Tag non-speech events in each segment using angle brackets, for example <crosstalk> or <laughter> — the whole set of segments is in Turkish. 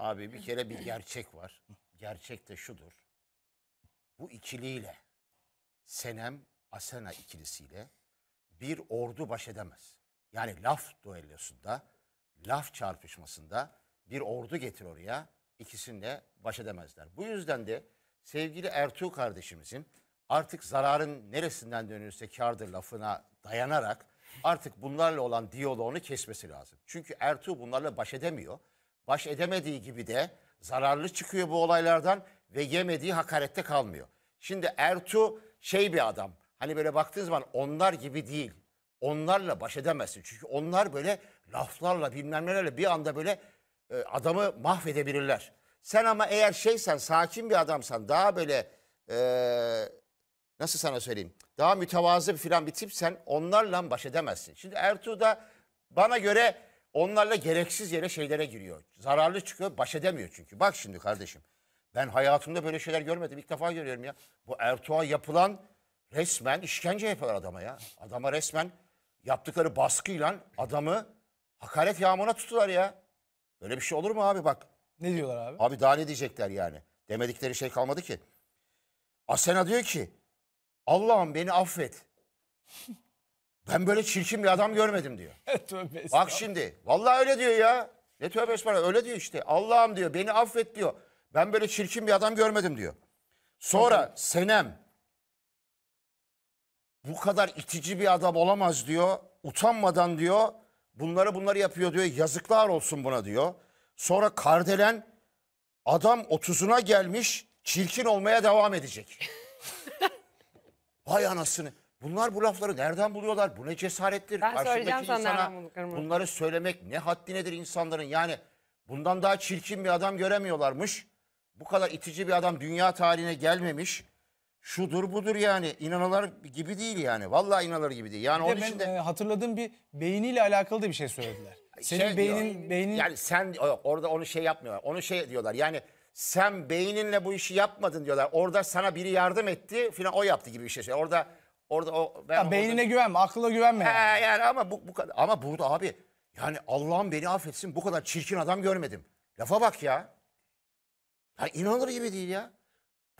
Abi bir kere bir gerçek var. Gerçek de şudur. Bu ikiliyle Senem Asena ikilisiyle bir ordu baş edemez. Yani laf duellosunda, laf çarpışmasında bir ordu getir oraya ikisini de baş edemezler. Bu yüzden de sevgili Ertuğ kardeşimizin artık zararın neresinden dönülse kardır lafına dayanarak artık bunlarla olan diyaloğunu kesmesi lazım. Çünkü Ertuğ bunlarla baş edemiyor baş edemediği gibi de zararlı çıkıyor bu olaylardan ve yemediği hakarette kalmıyor. Şimdi Ertuğ şey bir adam. Hani böyle baktığınız zaman onlar gibi değil. Onlarla baş edemezsin. Çünkü onlar böyle laflarla bilmem nelerle bir anda böyle e, adamı mahvedebilirler. Sen ama eğer şeysen sakin bir adamsan daha böyle e, nasıl sana söyleyeyim daha mütevazı bir filan bir tipsen onlarla baş edemezsin. Şimdi Ertuğ da bana göre Onlarla gereksiz yere şeylere giriyor. Zararlı çıkıyor, baş edemiyor çünkü. Bak şimdi kardeşim. Ben hayatımda böyle şeyler görmedim. İlk defa görüyorum ya. Bu Ertuğ'a yapılan resmen işkence yapıyor adama ya. Adama resmen yaptıkları baskıyla adamı hakaret yağmuruna tuttular ya. Böyle bir şey olur mu abi bak. Ne diyorlar abi? Abi daha ne diyecekler yani. Demedikleri şey kalmadı ki. Asena diyor ki Allah'ım beni affet. Ben böyle çirkin bir adam görmedim diyor. <laughs> tövbe Bak şimdi vallahi öyle diyor ya. Ne tövbe estağfurullah öyle diyor işte. Allah'ım diyor beni affet diyor. Ben böyle çirkin bir adam görmedim diyor. Sonra Senem bu kadar itici bir adam olamaz diyor. Utanmadan diyor bunları bunları yapıyor diyor. Yazıklar olsun buna diyor. Sonra Kardelen adam 30'una gelmiş çirkin olmaya devam edecek. <laughs> Vay anasını. Bunlar bu lafları nereden buluyorlar? Bu ne cesarettir? Ben Karşındaki soracağım sana insana bunları söylemek ne haddi nedir insanların? Yani bundan daha çirkin bir adam göremiyorlarmış. Bu kadar itici bir adam dünya tarihine gelmemiş. Şudur budur yani inanılır gibi değil yani. Vallahi inanılır gibi değil. Yani Bir de ben için e, hatırladığım bir beyniyle alakalı da bir şey söylediler. <laughs> Şey Senin Şey diyor, beynin beynin yani sen orada onu şey yapmıyorlar. Onu şey diyorlar. Yani sen beyninle bu işi yapmadın diyorlar. Orada sana biri yardım etti filan o yaptı gibi bir şey. söylüyor. Orada Orada o ben Ya beynine orada... güvenme, aklına güvenme. He, yani. yani ama bu, bu kadar ama burada abi yani Allah'ım beni affetsin bu kadar çirkin adam görmedim. Lafa bak ya. Ya inanılır gibi değil ya.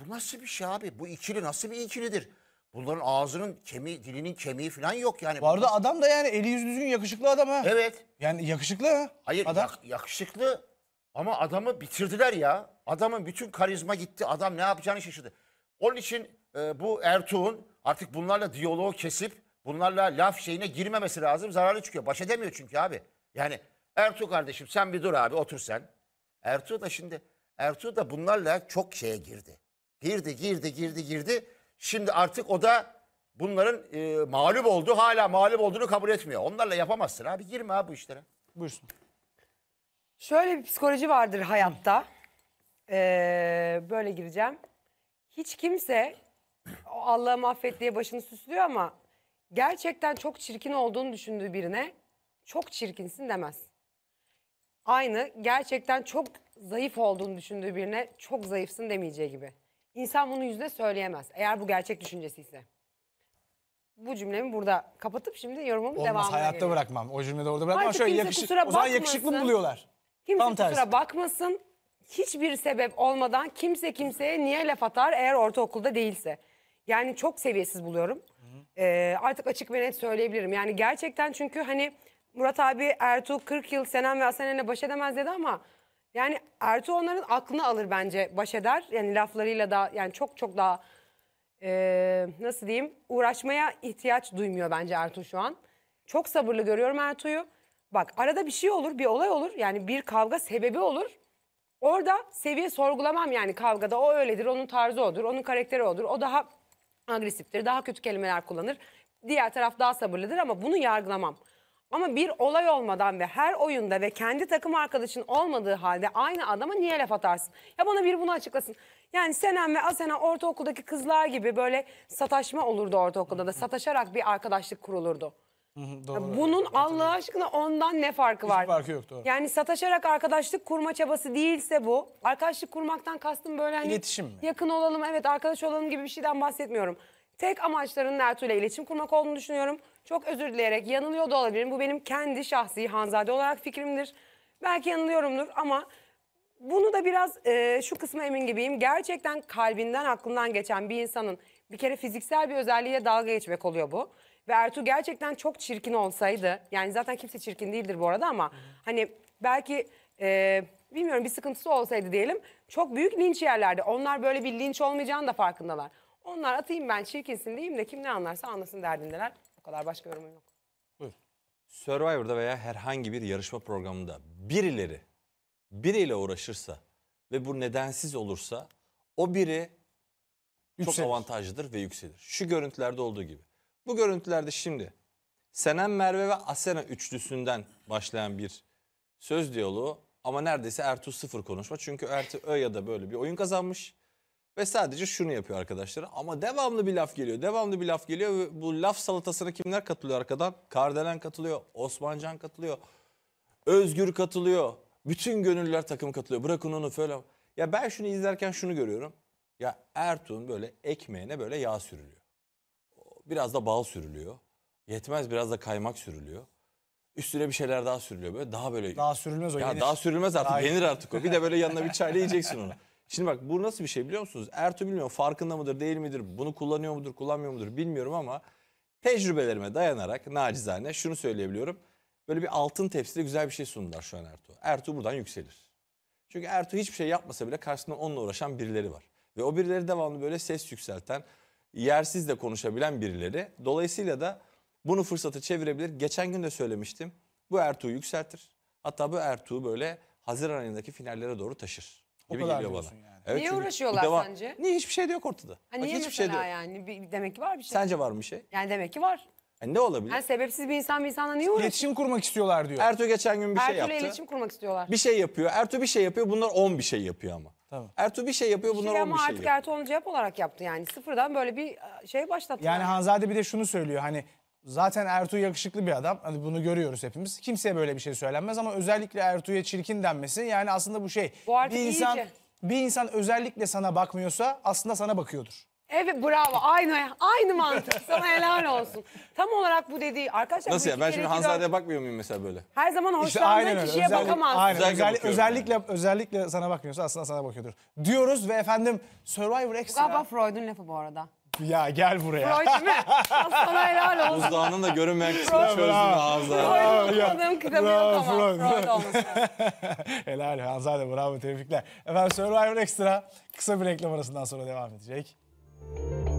Bu nasıl bir şey abi? Bu ikili nasıl bir ikilidir? Bunların ağzının kemiği, dilinin kemiği falan yok yani. Bu arada nasıl... adam da yani eli yüz düzgün yakışıklı adam ha. Evet. Yani yakışıklı ha. Hayır adam. Yak, yakışıklı ama adamı bitirdiler ya. Adamın bütün karizma gitti. Adam ne yapacağını şaşırdı. Onun için e, bu Ertuğ'un artık bunlarla diyaloğu kesip bunlarla laf şeyine girmemesi lazım. Zararlı çıkıyor. Baş edemiyor çünkü abi. Yani Ertuğ kardeşim sen bir dur abi otur sen. Ertuğ da şimdi Ertuğ da bunlarla çok şeye girdi. Girdi girdi girdi girdi. Şimdi artık o da bunların e, mağlup olduğu hala mağlup olduğunu kabul etmiyor. Onlarla yapamazsın abi girme abi bu işlere. Buyursun. Şöyle bir psikoloji vardır hayatta. Ee, böyle gireceğim. Hiç kimse Allah'ım affet diye başını süslüyor ama gerçekten çok çirkin olduğunu düşündüğü birine çok çirkinsin demez. Aynı gerçekten çok zayıf olduğunu düşündüğü birine çok zayıfsın demeyeceği gibi. İnsan bunu yüzüne söyleyemez eğer bu gerçek düşüncesi ise. Bu cümlemi burada kapatıp şimdi yorumumu devam devamına hayatta geliyor. bırakmam. O de orada bırakmam. Artık Şöyle kimse yakışık, o zaman yakışıklı mı bakmasın. buluyorlar? Kimse Tam tersi. bakmasın. Hiçbir sebep olmadan kimse kimseye niye laf atar eğer ortaokulda değilse. Yani çok seviyesiz buluyorum. Ee, artık açık ve net söyleyebilirim. Yani gerçekten çünkü hani Murat abi Ertuğ 40 yıl Senem ve Hasan'la baş edemez dedi ama yani Ertuğ onların aklını alır bence baş eder. Yani laflarıyla da yani çok çok daha e, nasıl diyeyim uğraşmaya ihtiyaç duymuyor bence Ertuğ şu an. Çok sabırlı görüyorum Ertuğ'u. Bak arada bir şey olur, bir olay olur. Yani bir kavga sebebi olur. Orada seviye sorgulamam yani kavgada. O öyledir, onun tarzı odur, onun karakteri odur. O daha agresiftir, daha kötü kelimeler kullanır. Diğer taraf daha sabırlıdır ama bunu yargılamam. Ama bir olay olmadan ve her oyunda ve kendi takım arkadaşın olmadığı halde aynı adama niye laf atarsın? Ya bana bir bunu açıklasın. Yani Senem ve Asena ortaokuldaki kızlar gibi böyle sataşma olurdu ortaokulda da. Sataşarak bir arkadaşlık kurulurdu doğru. Bunun Allah aşkına ondan ne farkı var? Hiç farkı yok, doğru. Yani sataşarak arkadaşlık kurma çabası değilse bu. Arkadaşlık kurmaktan kastım böyle hani İletişim mi? yakın olalım, evet arkadaş olalım gibi bir şeyden bahsetmiyorum. Tek amaçlarının Ertuğ'la iletişim kurmak olduğunu düşünüyorum. Çok özür dileyerek yanılıyor da olabilirim. Bu benim kendi şahsi Hanzade olarak fikrimdir. Belki yanılıyorumdur ama bunu da biraz e, şu kısma emin gibiyim. Gerçekten kalbinden aklından geçen bir insanın bir kere fiziksel bir özelliğe dalga geçmek oluyor bu. Ve Ertuğ gerçekten çok çirkin olsaydı. Yani zaten kimse çirkin değildir bu arada ama. Hani belki e, bilmiyorum bir sıkıntısı olsaydı diyelim. Çok büyük linç yerlerde. Onlar böyle bir linç olmayacağını da farkındalar. Onlar atayım ben çirkinsin diyeyim de kim ne anlarsa anlasın derdindeler. O kadar başka yorumum yok. Buyur. Survivor'da veya herhangi bir yarışma programında birileri biriyle uğraşırsa ve bu nedensiz olursa o biri çok avantajlıdır ve yükselir. Şu görüntülerde olduğu gibi. Bu görüntülerde şimdi Senem Merve ve Asena üçlüsünden başlayan bir söz diyaloğu ama neredeyse Ertuğ sıfır konuşma. Çünkü Ertuğ Ö ya da böyle bir oyun kazanmış ve sadece şunu yapıyor arkadaşlar. Ama devamlı bir laf geliyor. Devamlı bir laf geliyor ve bu laf salatasına kimler katılıyor arkadan? Kardelen katılıyor, Osmancan katılıyor, Özgür katılıyor. Bütün gönüllüler takımı katılıyor. Bırakın onu falan. Ya ben şunu izlerken şunu görüyorum. Ya Ertuğ'un böyle ekmeğine böyle yağ sürülüyor. Biraz da bal sürülüyor. Yetmez biraz da kaymak sürülüyor. Üstüne bir şeyler daha sürülüyor böyle daha böyle. Daha sürülmez o ya yenir. Daha sürülmez artık daha yenir artık o. Bir de böyle yanına bir çayla yiyeceksin onu. <laughs> Şimdi bak bu nasıl bir şey biliyor musunuz? Ertuğ bilmiyorum farkında mıdır değil midir bunu kullanıyor mudur kullanmıyor mudur bilmiyorum ama tecrübelerime dayanarak nacizane şunu söyleyebiliyorum. Böyle bir altın tepside güzel bir şey sundular şu an Ertuğ. Ertuğ buradan yükselir. Çünkü Ertuğ hiçbir şey yapmasa bile karşısında onunla uğraşan birileri var. Ve o birileri devamlı böyle ses yükselten, yersiz de konuşabilen birileri. Dolayısıyla da bunu fırsatı çevirebilir. Geçen gün de söylemiştim. Bu Ertuğ'u yükseltir. Hatta bu Ertuğ'u böyle Haziran ayındaki finallere doğru taşır. O gibi kadar geliyor bana. yani. Evet, Niye uğraşıyorlar devam- sence? Niye hiçbir şey de yok ortada. Ha, niye hiçbir şey de yok. yani? Demek ki var bir şey. Sence var mı bir şey? Yani demek ki var. Yani e, ne olabilir? Yani sebepsiz bir insan bir insanla niye uğraşıyor? İletişim kurmak istiyorlar diyor. Ertuğ geçen gün bir Her şey yaptı. yaptı. iletişim kurmak istiyorlar. Bir şey yapıyor. Ertuğ bir şey yapıyor. Bunlar 10 bir şey yapıyor ama. Tamam. Ertuğ bir şey yapıyor bunlar 10 bir şey Ama artık yapıyor. Ertuğ onu cevap olarak yaptı yani. Sıfırdan böyle bir e, şey başlattı. Yani Hanzade bir de şunu söylüyor hani zaten Ertuğ yakışıklı bir adam. Hani bunu görüyoruz hepimiz. Kimseye böyle bir şey söylenmez ama özellikle Ertuğ'ya çirkin denmesi yani aslında bu şey. Bu artık bir insan iyice. bir insan özellikle sana bakmıyorsa aslında sana bakıyordur. Evet bravo aynı aynı mantık sana helal olsun. Tam olarak bu dediği arkadaşlar. Nasıl ya ben şimdi iki Hanzade'ye dört- bakmıyor muyum mesela böyle? her zaman İşte aynen kişiye Özellik- bakamazsın. Aynen. Özellikle Özellikle, bakıyorum özellikle, özellikle sana bakmıyorsa aslında sana bakıyordur. Diyoruz ve efendim Survivor Galiba Extra. Freud'un lafı bu arada. Ya gel buraya. Freud değil mi? sana helal olsun. Buzdağının da görünmeyen kısmını çözdün Hanzade. Freud'un kitabı Bravo, yok ama Freud. Freud <laughs> Helal Hanzade bravo tebrikler. Efendim Survivor Extra kısa bir reklam arasından sonra devam edecek. Thank you.